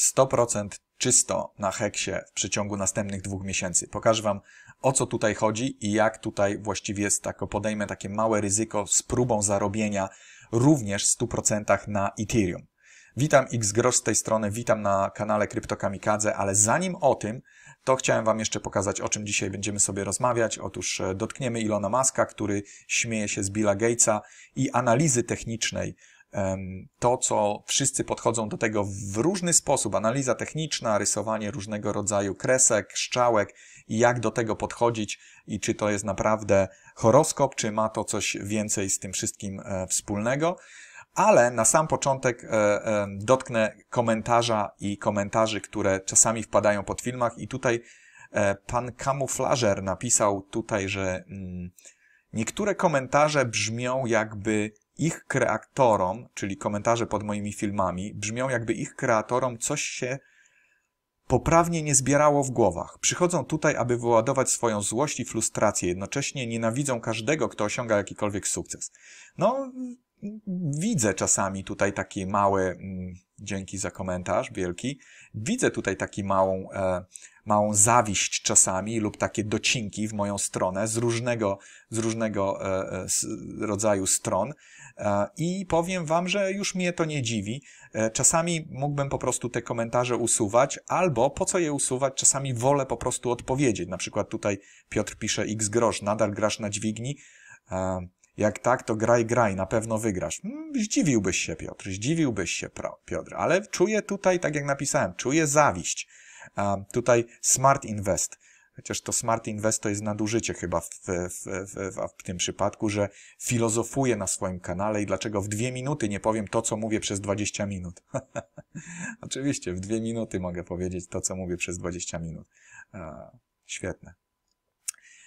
100% czysto na heksie w przeciągu następnych dwóch miesięcy. Pokażę Wam, o co tutaj chodzi i jak tutaj właściwie jest tako, podejmę takie małe ryzyko z próbą zarobienia również w 100% na Ethereum. Witam XGROS z tej strony, witam na kanale Kryptokamikadze, ale zanim o tym, to chciałem Wam jeszcze pokazać, o czym dzisiaj będziemy sobie rozmawiać. Otóż e, dotkniemy Ilona Maska, który śmieje się z Billa Gatesa i analizy technicznej to, co wszyscy podchodzą do tego w różny sposób, analiza techniczna, rysowanie różnego rodzaju kresek, szczałek i jak do tego podchodzić i czy to jest naprawdę horoskop, czy ma to coś więcej z tym wszystkim e, wspólnego. Ale na sam początek e, e, dotknę komentarza i komentarzy, które czasami wpadają pod filmach i tutaj pan kamuflażer napisał tutaj, że mm, niektóre komentarze brzmią jakby ich kreatorom, czyli komentarze pod moimi filmami, brzmią jakby ich kreatorom coś się poprawnie nie zbierało w głowach. Przychodzą tutaj, aby wyładować swoją złość i frustrację, jednocześnie nienawidzą każdego, kto osiąga jakikolwiek sukces. No, widzę czasami tutaj takie małe, mm, dzięki za komentarz wielki, widzę tutaj taki małą e, małą zawiść czasami lub takie docinki w moją stronę z różnego, z różnego e, e, rodzaju stron. E, I powiem Wam, że już mnie to nie dziwi. Czasami mógłbym po prostu te komentarze usuwać, albo po co je usuwać, czasami wolę po prostu odpowiedzieć. Na przykład tutaj Piotr pisze X grosz, nadal grasz na dźwigni. Jak tak, to graj, graj, na pewno wygrasz. Mm, zdziwiłbyś się, Piotr, zdziwiłbyś się, Piotr, ale czuję tutaj, tak jak napisałem, czuję zawiść Tutaj Smart Invest. Chociaż to Smart Invest to jest nadużycie chyba w, w, w, w, tym przypadku, że filozofuję na swoim kanale i dlaczego w dwie minuty nie powiem to, co mówię przez 20 minut. Oczywiście, w dwie minuty mogę powiedzieć to, co mówię przez 20 minut. świetne.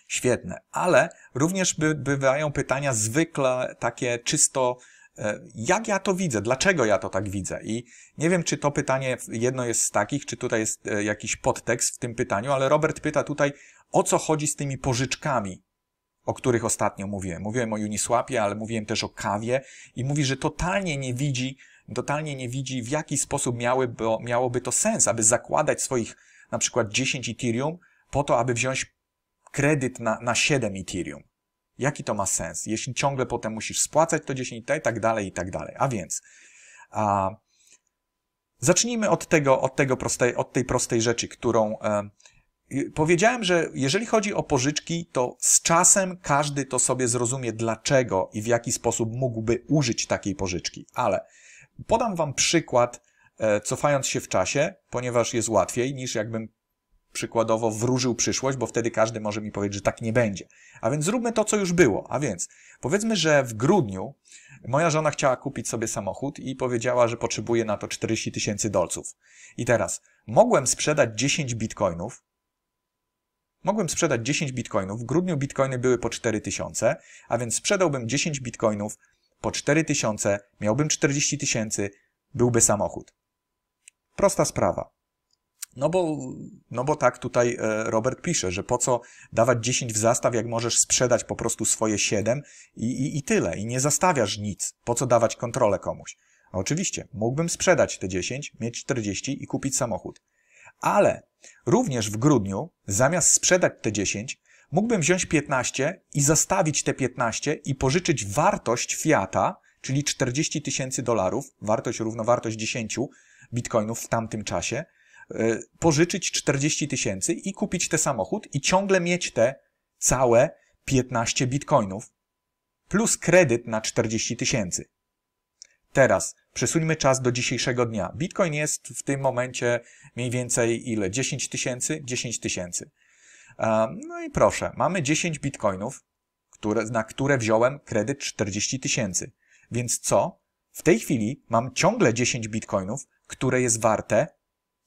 Świetne, ale również by, bywają pytania zwykle takie czysto E, jak ja to widzę? Dlaczego ja to tak widzę? I nie wiem, czy to pytanie jedno jest z takich, czy tutaj jest e, jakiś podtekst w tym pytaniu, ale Robert pyta tutaj, o co chodzi z tymi pożyczkami, o których ostatnio mówiłem. Mówiłem o Uniswapie, ale mówiłem też o kawie i mówi, że totalnie nie widzi, totalnie nie widzi, w jaki sposób miałyby, miałoby to sens, aby zakładać swoich na przykład 10 Ethereum po to, aby wziąć kredyt na, na 7 Ethereum. Jaki to ma sens, jeśli ciągle potem musisz spłacać to 10 i tak dalej, i tak dalej. A więc a, zacznijmy od, tego, od, tego prostej, od tej prostej rzeczy, którą e, powiedziałem, że jeżeli chodzi o pożyczki, to z czasem każdy to sobie zrozumie, dlaczego i w jaki sposób mógłby użyć takiej pożyczki. Ale podam Wam przykład, e, cofając się w czasie, ponieważ jest łatwiej niż jakbym przykładowo wróżył przyszłość, bo wtedy każdy może mi powiedzieć, że tak nie będzie. A więc zróbmy to, co już było. A więc powiedzmy, że w grudniu moja żona chciała kupić sobie samochód i powiedziała, że potrzebuje na to 40 tysięcy dolców. I teraz mogłem sprzedać 10 bitcoinów, Mogłem sprzedać 10 bitcoinów, w grudniu bitcoiny były po 4000, a więc sprzedałbym 10 bitcoinów po 4000, miałbym 40 tysięcy, byłby samochód. Prosta sprawa. No bo, no bo tak tutaj e, Robert pisze, że po co dawać 10 w zastaw, jak możesz sprzedać po prostu swoje 7 i, i, i tyle, i nie zastawiasz nic. Po co dawać kontrolę komuś? A oczywiście, mógłbym sprzedać te 10, mieć 40 i kupić samochód. Ale również w grudniu, zamiast sprzedać te 10, mógłbym wziąć 15 i zastawić te 15 i pożyczyć wartość Fiata, czyli 40 tysięcy dolarów, wartość równowartość 10 bitcoinów w tamtym czasie, E, pożyczyć 40 tysięcy i kupić ten samochód i ciągle mieć te całe 15 bitcoinów plus kredyt na 40 tysięcy. Teraz przesuńmy czas do dzisiejszego dnia. Bitcoin jest w tym momencie mniej więcej ile? 10 tysięcy? 10 tysięcy. E, no i proszę, mamy 10 bitcoinów, które, na które wziąłem kredyt 40 tysięcy. Więc co? W tej chwili mam ciągle 10 bitcoinów, które jest warte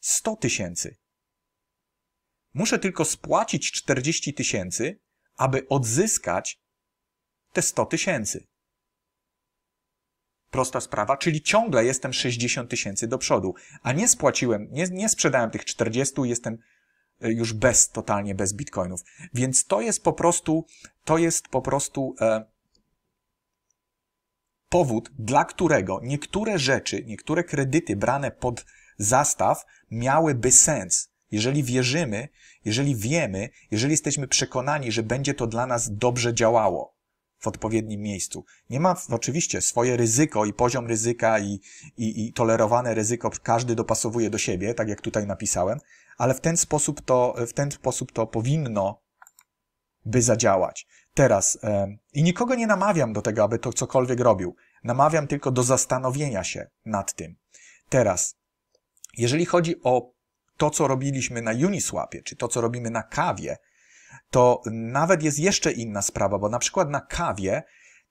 100 tysięcy. Muszę tylko spłacić 40 tysięcy, aby odzyskać te 100 tysięcy. Prosta sprawa, czyli ciągle jestem 60 tysięcy do przodu, a nie spłaciłem, nie, nie sprzedałem tych 40, jestem e, już bez, totalnie bez bitcoinów. Więc to jest po prostu, to jest po prostu e, powód, dla którego niektóre rzeczy, niektóre kredyty brane pod zastaw miałyby sens. Jeżeli wierzymy, jeżeli wiemy, jeżeli jesteśmy przekonani, że będzie to dla nas dobrze działało w odpowiednim miejscu. Nie ma oczywiście swoje ryzyko i poziom ryzyka i, i, i tolerowane ryzyko każdy dopasowuje do siebie, tak jak tutaj napisałem, ale w ten sposób to, w ten sposób to powinno by zadziałać. Teraz, e, i nikogo nie namawiam do tego, aby to cokolwiek robił. Namawiam tylko do zastanowienia się nad tym. Teraz, jeżeli chodzi o to, co robiliśmy na Uniswapie, czy to, co robimy na kawie, to nawet jest jeszcze inna sprawa, bo na przykład na kawie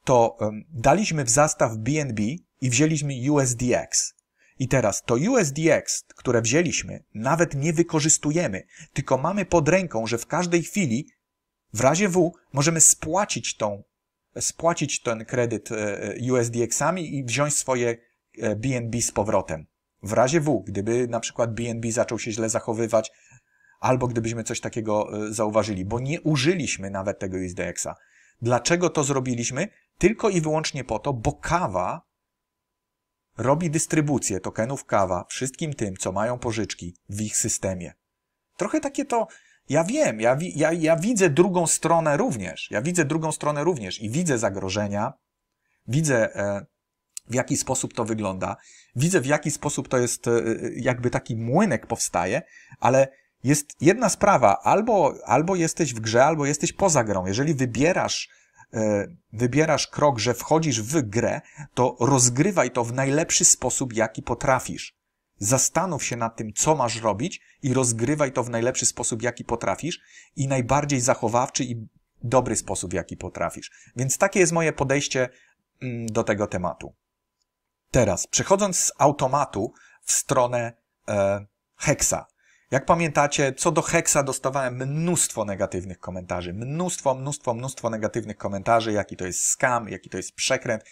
to daliśmy w zastaw BNB i wzięliśmy USDX. I teraz to USDX, które wzięliśmy, nawet nie wykorzystujemy, tylko mamy pod ręką, że w każdej chwili, w razie W, możemy spłacić tą, spłacić ten kredyt e, e, USDX-ami i wziąć swoje BNB e, z powrotem. W razie W, gdyby na przykład BNB zaczął się źle zachowywać, albo gdybyśmy coś takiego e, zauważyli, bo nie użyliśmy nawet tego ISDX-a. Dlaczego to zrobiliśmy? Tylko i wyłącznie po to, bo kawa robi dystrybucję tokenów kawa wszystkim tym, co mają pożyczki w ich systemie. Trochę takie to, ja wiem, ja, wi, ja, ja widzę drugą stronę również, ja widzę drugą stronę również i widzę zagrożenia, widzę e, w jaki sposób to wygląda. Widzę, w jaki sposób to jest, e, e, jakby taki młynek powstaje, ale jest jedna sprawa, albo, albo jesteś w grze, albo jesteś poza grą. Jeżeli wybierasz, e, wybierasz krok, że wchodzisz w grę, to rozgrywaj to w najlepszy sposób, jaki potrafisz. Zastanów się nad tym, co masz robić i rozgrywaj to w najlepszy sposób, jaki potrafisz i najbardziej zachowawczy i dobry sposób, jaki potrafisz. Więc takie jest moje podejście mm, do tego tematu. Teraz, przechodząc z automatu w stronę e, Jak pamiętacie, co do heksa dostawałem mnóstwo negatywnych komentarzy. Mnóstwo, mnóstwo, mnóstwo negatywnych komentarzy, jaki to jest scam, jaki to jest przekręt,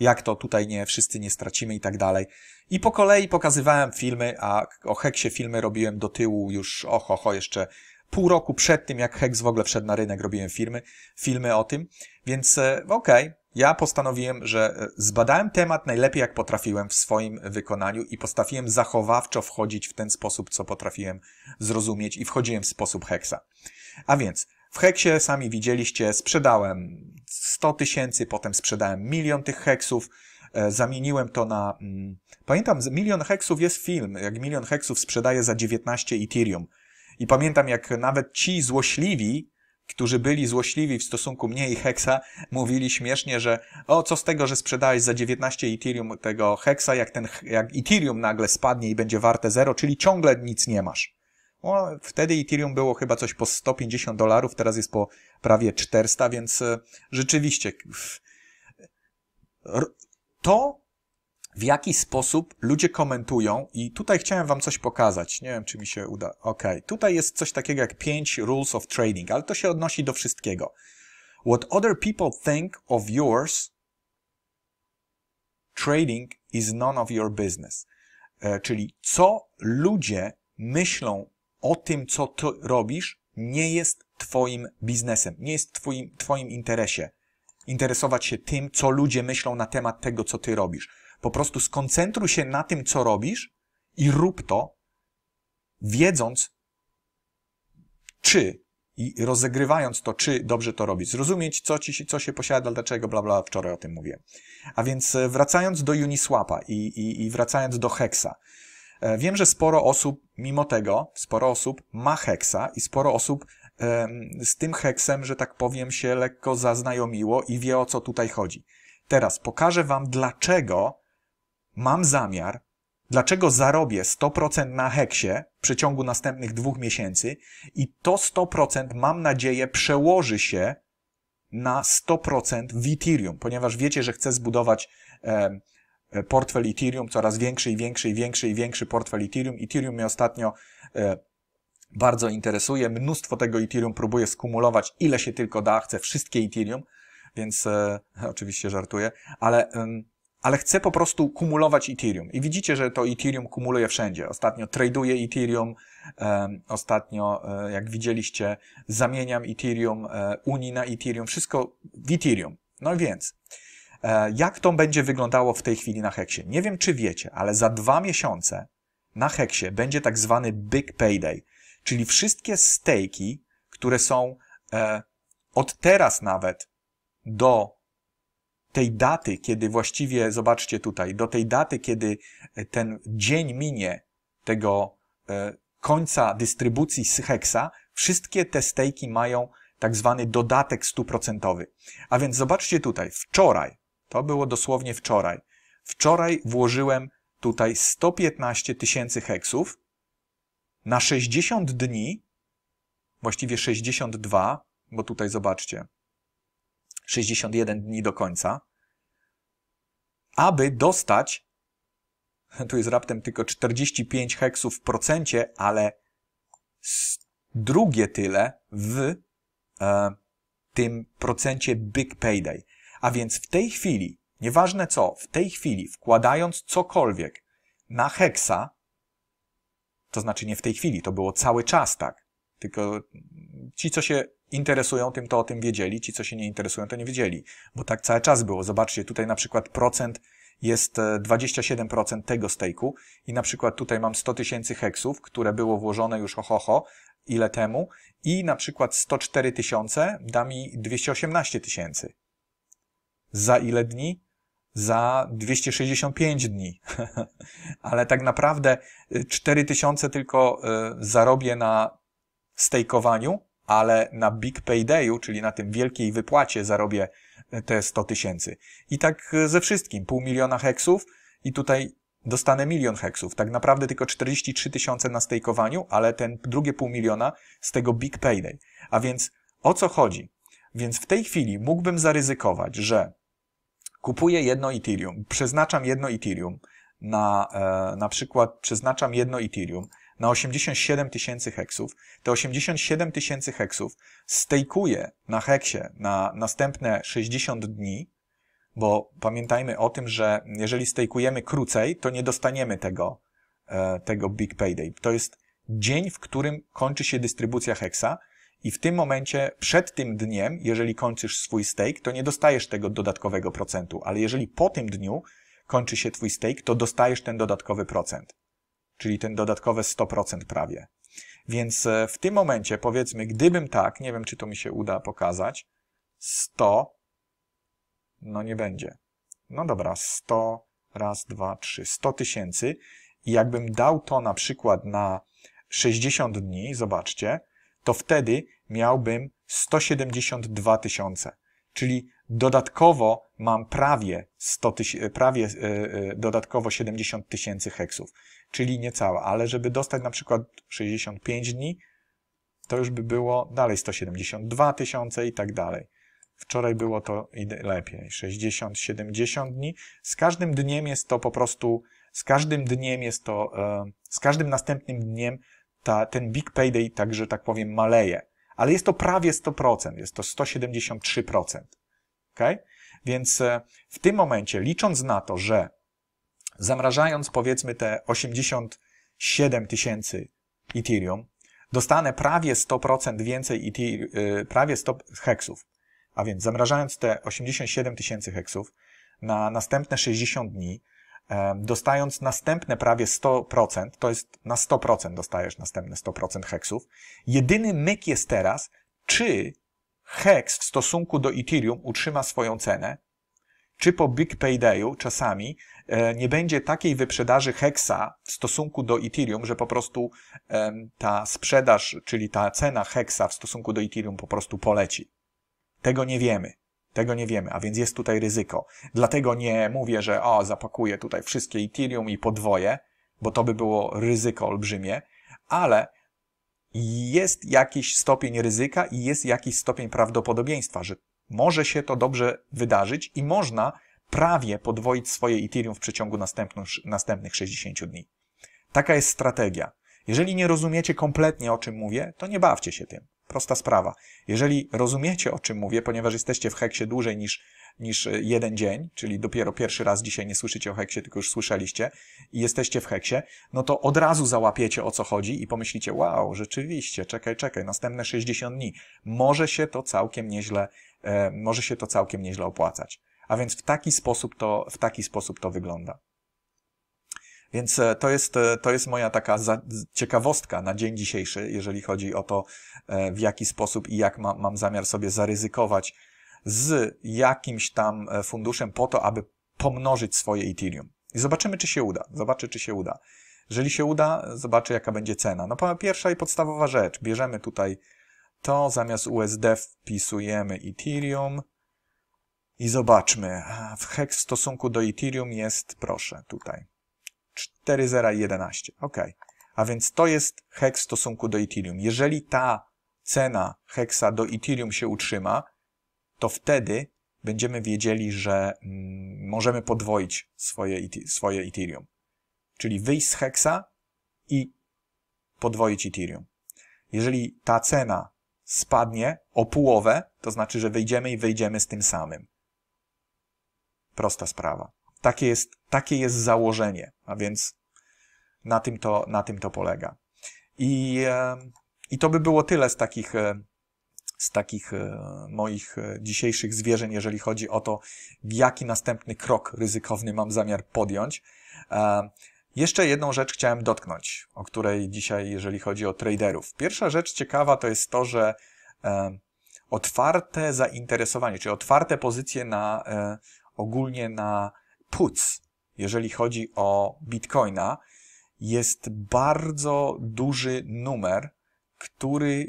jak to tutaj nie, wszyscy nie stracimy i tak dalej. I po kolei pokazywałem filmy, a o Heksie filmy robiłem do tyłu już, oho, ho, jeszcze pół roku przed tym, jak Hex w ogóle wszedł na rynek, robiłem filmy, filmy o tym, więc e, okej, okay, ja postanowiłem, że e, zbadałem temat najlepiej, jak potrafiłem w swoim wykonaniu i postawiłem zachowawczo wchodzić w ten sposób, co potrafiłem zrozumieć i wchodziłem w sposób Hexa. A więc w Heksie sami widzieliście, sprzedałem 100 tysięcy, potem sprzedałem milion tych heksów, e, zamieniłem to na... Mm, pamiętam, milion heksów jest film, jak milion heksów sprzedaje za 19 Ethereum. I pamiętam, jak nawet ci złośliwi, którzy byli złośliwi w stosunku mnie i Hexa, mówili śmiesznie, że o, co z tego, że sprzedałeś za 19 Ethereum tego Hexa, jak ten jak Ethereum nagle spadnie i będzie warte zero, czyli ciągle nic nie masz. O, wtedy Ethereum było chyba coś po 150 dolarów, teraz jest po prawie 400, więc e, rzeczywiście to w jaki sposób ludzie komentują i tutaj chciałem wam coś pokazać. Nie wiem, czy mi się uda. Ok, tutaj jest coś takiego jak 5 rules of trading, ale to się odnosi do wszystkiego. What other people think of yours trading is none of your business. E, czyli co ludzie myślą o tym, co ty robisz, nie jest twoim biznesem, nie jest twoim, twoim interesie. Interesować się tym, co ludzie myślą na temat tego, co ty robisz. Po prostu skoncentruj się na tym, co robisz i rób to, wiedząc, czy i rozegrywając to, czy dobrze to robić, zrozumieć, co, ci, co się posiada, dlaczego, bla, bla, wczoraj o tym mówiłem. A więc e, wracając do Uniswapa i, i, i wracając do Hexa. E, wiem, że sporo osób, mimo tego, sporo osób ma Hexa i sporo osób z tym heksem, że tak powiem, się lekko zaznajomiło i wie, o co tutaj chodzi. Teraz pokażę Wam, dlaczego mam zamiar, dlaczego zarobię 100% na heksie w przeciągu następnych dwóch miesięcy i to 100% mam nadzieję przełoży się na 100% w Ethereum, ponieważ wiecie, że chcę zbudować e, e, portfel Ethereum, coraz większy i większy i większy i większy portfel Ethereum. Ethereum mnie ostatnio e, bardzo interesuje, mnóstwo tego Ethereum próbuję skumulować, ile się tylko da, chcę wszystkie Ethereum, więc e, oczywiście żartuję, ale... E, ale chcę po prostu kumulować Ethereum. I widzicie, że to Ethereum kumuluje wszędzie. Ostatnio traduję Ethereum, ostatnio, e, jak widzieliście, zamieniam Ethereum, UNI e, Unii na Ethereum, wszystko w Ethereum. No więc, e, jak to będzie wyglądało w tej chwili na Heksie? Nie wiem, czy wiecie, ale za dwa miesiące na Heksie będzie tak zwany Big Payday, czyli wszystkie stejki, które są od teraz nawet do tej daty, kiedy właściwie, zobaczcie tutaj, do tej daty, kiedy e, ten dzień minie tego e, końca dystrybucji Heksa, wszystkie te stejki mają tak zwany dodatek stuprocentowy. A więc zobaczcie tutaj, wczoraj, to było dosłownie wczoraj, wczoraj włożyłem tutaj 115 tysięcy heksów na 60 dni, właściwie 62, bo tutaj zobaczcie, 61 dni do końca, aby dostać, tu jest raptem tylko 45 heksów w procencie, ale drugie tyle w e, tym procencie Big Payday. A więc w tej chwili, nieważne co, w tej chwili wkładając cokolwiek na heksa, to znaczy nie w tej chwili, to było cały czas tak, tylko ci, co się interesują tym, to o tym wiedzieli, ci, co się nie interesują, to nie wiedzieli, bo tak cały czas było. Zobaczcie, tutaj na przykład procent jest 27% e, tego stejku i na przykład tutaj mam 100 tysięcy heksów, które było włożone już ohoho, ile temu i na przykład 104 tysiące da mi 218 tysięcy. Za ile dni? Za 265 dni. Ale tak naprawdę 4 e, tysiące tylko e, zarobię na stejkowaniu, ale na Big Paydayu, czyli na tym wielkiej wypłacie zarobię te 100 tysięcy. I tak ze wszystkim, pół miliona heksów i tutaj dostanę milion heksów. Tak naprawdę tylko 43 tysiące na stejkowaniu, ale ten drugie pół miliona z tego Big Payday. A więc o co chodzi? Więc w tej chwili mógłbym zaryzykować, że kupuję jedno Ethereum, przeznaczam jedno Ethereum, na, e, na przykład przeznaczam jedno Ethereum, na 87 tysięcy heksów. Te 87 tysięcy heksów stejkuje na heksie na następne 60 dni, bo pamiętajmy o tym, że jeżeli stejkujemy krócej, to nie dostaniemy tego, e, tego Big Payday. To jest dzień, w którym kończy się dystrybucja heksa i w tym momencie, przed tym dniem, jeżeli kończysz swój stake, to nie dostajesz tego dodatkowego procentu, ale jeżeli po tym dniu kończy się twój stake, to dostajesz ten dodatkowy procent czyli ten dodatkowe 100% prawie. Więc e, w tym momencie, powiedzmy, gdybym tak, nie wiem, czy to mi się uda pokazać, 100, no nie będzie. No dobra, 100, raz, dwa, trzy, 100 tysięcy. I jakbym dał to na przykład na 60 dni, zobaczcie, to wtedy miałbym 172 tysiące. Czyli Dodatkowo mam prawie, 100 tyś, e, prawie e, e, dodatkowo 70 tysięcy heksów, czyli niecała, ale żeby dostać na przykład 65 dni, to już by było dalej 172 tysiące i tak dalej. Wczoraj było to lepiej, 60-70 dni. Z każdym dniem jest to po prostu, z każdym dniem jest to, z każdym następnym dniem ta, ten big payday także, tak powiem, maleje. Ale jest to prawie 100%, jest to 173%. Okay? Więc e, w tym momencie, licząc na to, że zamrażając powiedzmy te 87 tysięcy Ethereum, dostanę prawie 100% więcej Ethereum, e, prawie 100 heksów, a więc zamrażając te 87 tysięcy heksów na następne 60 dni, e, dostając następne prawie 100%, to jest na 100% dostajesz następne 100% heksów. Jedyny myk jest teraz, czy Hex w stosunku do Ethereum utrzyma swoją cenę, czy po Big Paydayu czasami e, nie będzie takiej wyprzedaży Hexa w stosunku do Ethereum, że po prostu e, ta sprzedaż, czyli ta cena Hexa w stosunku do Ethereum po prostu poleci. Tego nie wiemy. Tego nie wiemy, a więc jest tutaj ryzyko. Dlatego nie mówię, że o, zapakuję tutaj wszystkie Ethereum i podwoję, bo to by było ryzyko olbrzymie, ale jest jakiś stopień ryzyka i jest jakiś stopień prawdopodobieństwa, że może się to dobrze wydarzyć i można prawie podwoić swoje Ethereum w przeciągu następnych 60 dni. Taka jest strategia. Jeżeli nie rozumiecie kompletnie o czym mówię, to nie bawcie się tym. Prosta sprawa. Jeżeli rozumiecie o czym mówię, ponieważ jesteście w heksie dłużej niż niż e, jeden dzień, czyli dopiero pierwszy raz dzisiaj nie słyszycie o heksie, tylko już słyszeliście i jesteście w heksie, no to od razu załapiecie o co chodzi i pomyślicie, wow, rzeczywiście, czekaj, czekaj, następne 60 dni. Może się to całkiem nieźle, e, może się to całkiem nieźle opłacać. A więc w taki sposób to, w taki sposób to wygląda. Więc e, to jest, e, to jest moja taka ciekawostka na dzień dzisiejszy, jeżeli chodzi o to, w jaki sposób i jak ma, mam zamiar sobie zaryzykować z jakimś tam e, funduszem po to, aby pomnożyć swoje Ethereum. I zobaczymy, czy się uda. Zobaczę, czy się uda. Jeżeli się uda, zobaczę, jaka będzie cena. No pierwsza i podstawowa rzecz. Bierzemy tutaj to, zamiast USD wpisujemy Ethereum i zobaczmy. W hex w stosunku do Ethereum jest, proszę, tutaj 4,011. OK. A więc to jest hex w stosunku do Ethereum. Jeżeli ta cena hexa do Ethereum się utrzyma, to wtedy będziemy wiedzieli, że mm, możemy podwoić swoje, swoje Ethereum. Czyli wyjść z heksa i podwoić Ethereum. Jeżeli ta cena spadnie o połowę, to znaczy, że wyjdziemy i wyjdziemy z tym samym. Prosta sprawa. Takie jest, takie jest założenie, a więc na tym to, na tym to polega. I, I to by było tyle z takich z takich e, moich e, dzisiejszych zwierzeń, jeżeli chodzi o to, jaki następny krok ryzykowny mam zamiar podjąć. E, jeszcze jedną rzecz chciałem dotknąć, o której dzisiaj, jeżeli chodzi o traderów. Pierwsza rzecz ciekawa to jest to, że otwarte zainteresowanie, czyli otwarte pozycje na ogólnie na puts, jeżeli chodzi o bitcoina, jest bardzo duży numer, który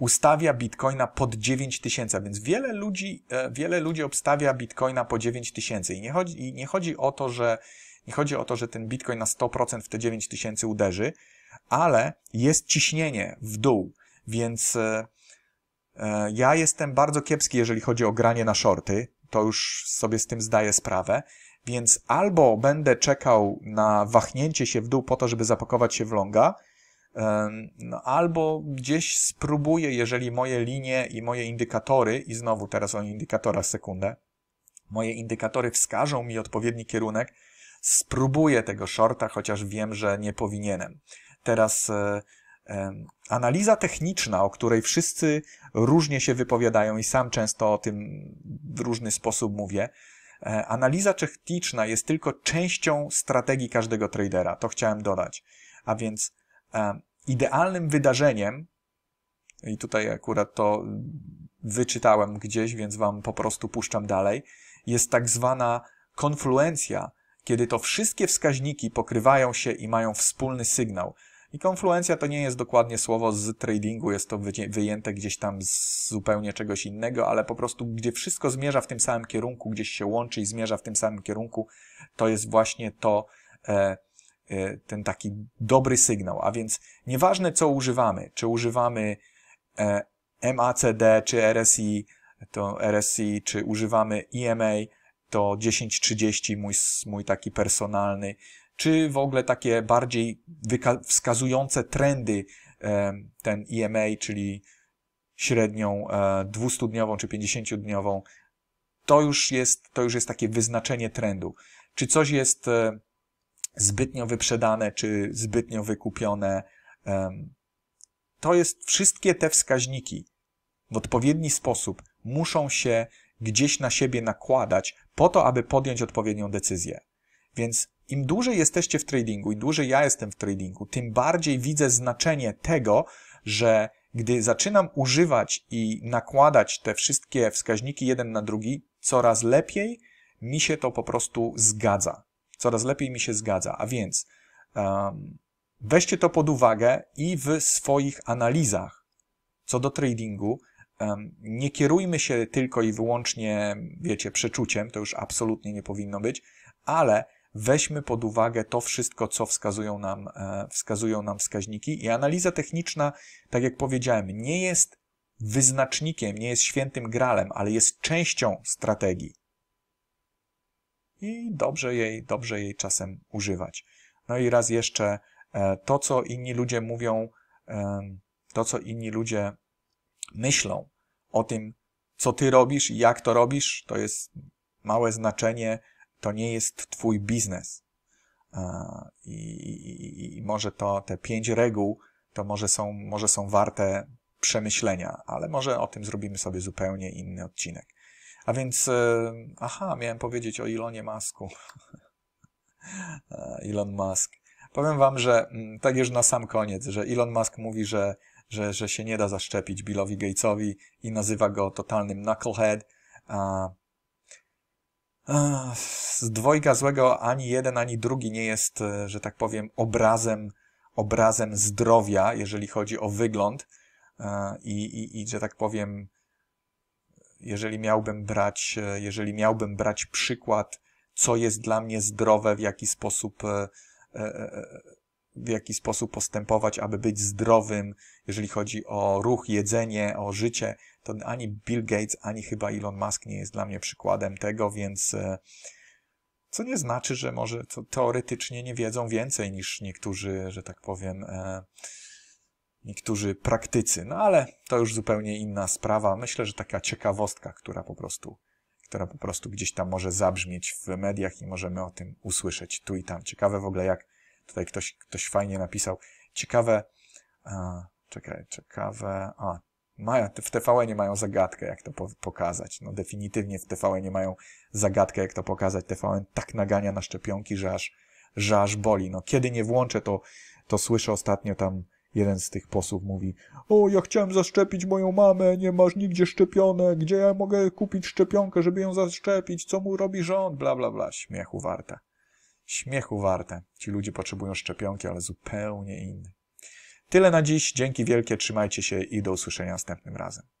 ustawia bitcoina pod 9000, więc wiele ludzi, e, wiele ludzi obstawia bitcoina po 9000 i nie chodzi, i nie chodzi o to, że nie chodzi o to, że ten bitcoin na 100% w te 9000 uderzy, ale jest ciśnienie w dół, więc e, e, ja jestem bardzo kiepski, jeżeli chodzi o granie na shorty, to już sobie z tym zdaję sprawę, więc albo będę czekał na wahnięcie się w dół po to, żeby zapakować się w longa, no, albo gdzieś spróbuję, jeżeli moje linie i moje indykatory, i znowu teraz o indykatora sekundę, moje indykatory wskażą mi odpowiedni kierunek, spróbuję tego shorta, chociaż wiem, że nie powinienem. Teraz e, e, analiza techniczna, o której wszyscy różnie się wypowiadają i sam często o tym w różny sposób mówię. E, analiza techniczna jest tylko częścią strategii każdego tradera, to chciałem dodać. A więc idealnym wydarzeniem, i tutaj akurat to wyczytałem gdzieś, więc wam po prostu puszczam dalej, jest tak zwana konfluencja, kiedy to wszystkie wskaźniki pokrywają się i mają wspólny sygnał. I konfluencja to nie jest dokładnie słowo z tradingu, jest to wyjęte gdzieś tam z zupełnie czegoś innego, ale po prostu gdzie wszystko zmierza w tym samym kierunku, gdzieś się łączy i zmierza w tym samym kierunku, to jest właśnie to e, E, ten taki dobry sygnał. A więc nieważne, co używamy, czy używamy e, MACD, czy RSI, to RSI, czy używamy EMA, to 1030, mój, mój taki personalny, czy w ogóle takie bardziej wskazujące trendy, e, ten EMA, czyli średnią 200-dniową czy 50-dniową, to już, jest, to już jest takie wyznaczenie trendu. Czy coś jest zbytnio wyprzedane czy zbytnio wykupione. To jest wszystkie te wskaźniki w odpowiedni sposób muszą się gdzieś na siebie nakładać po to, aby podjąć odpowiednią decyzję. Więc im dłużej jesteście w tradingu, i dłużej ja jestem w tradingu, tym bardziej widzę znaczenie tego, że gdy zaczynam używać i nakładać te wszystkie wskaźniki jeden na drugi, coraz lepiej mi się to po prostu zgadza coraz lepiej mi się zgadza. A więc um, weźcie to pod uwagę i w swoich analizach co do tradingu. Um, nie kierujmy się tylko i wyłącznie, wiecie, przeczuciem, to już absolutnie nie powinno być, ale weźmy pod uwagę to wszystko, co wskazują nam, e, wskazują nam wskaźniki. I analiza techniczna, tak jak powiedziałem, nie jest wyznacznikiem, nie jest świętym gralem, ale jest częścią strategii i dobrze jej, dobrze jej czasem używać. No i raz jeszcze e, to, co inni ludzie mówią, e, to, co inni ludzie myślą o tym, co ty robisz i jak to robisz, to jest małe znaczenie, to nie jest twój biznes. E, I, i, i może to te pięć reguł, to może są, może są warte przemyślenia, ale może o tym zrobimy sobie zupełnie inny odcinek. A więc, e, aha, miałem powiedzieć o Elonie Musk'u. E, Elon Musk. Powiem wam, że mm, tak już na sam koniec, że Elon Musk mówi, że, że, że się nie da zaszczepić Billowi Gatesowi i nazywa go totalnym knucklehead. Z dwojga złego ani jeden, ani drugi nie jest, e, że tak powiem, obrazem, obrazem zdrowia, jeżeli chodzi o wygląd i, i, i że tak powiem, jeżeli miałbym brać, e, jeżeli miałbym brać przykład, co jest dla mnie zdrowe, w jaki sposób, e, e, w jaki sposób postępować, aby być zdrowym, jeżeli chodzi o ruch, jedzenie, o życie, to ani Bill Gates, ani chyba Elon Musk nie jest dla mnie przykładem tego, więc co nie znaczy, że może teoretycznie nie wiedzą więcej niż niektórzy, że tak powiem, niektórzy praktycy. No ale to już zupełnie inna sprawa. Myślę, że taka ciekawostka, która po prostu, która po prostu gdzieś tam może zabrzmieć w mediach i możemy o tym usłyszeć tu i tam. Ciekawe w ogóle, jak tutaj ktoś, ktoś fajnie napisał. Ciekawe, a, czekaj, ciekawe, a, mają, w TVN no, nie mają zagadkę, jak to pokazać. No definitywnie w TVN nie mają zagadkę, jak to pokazać. TVN tak nagania na szczepionki, że aż, że aż boli. No kiedy nie włączę, to, to słyszę ostatnio tam Jeden z tych posłów mówi, o, ja chciałem zaszczepić moją mamę, nie masz nigdzie szczepionek, gdzie ja mogę kupić szczepionkę, żeby ją zaszczepić, co mu robi rząd, bla, bla, bla, śmiechu warte. Śmiechu warte. Ci ludzie potrzebują szczepionki, ale zupełnie inne. Tyle na dziś, dzięki wielkie, trzymajcie się i do usłyszenia następnym razem.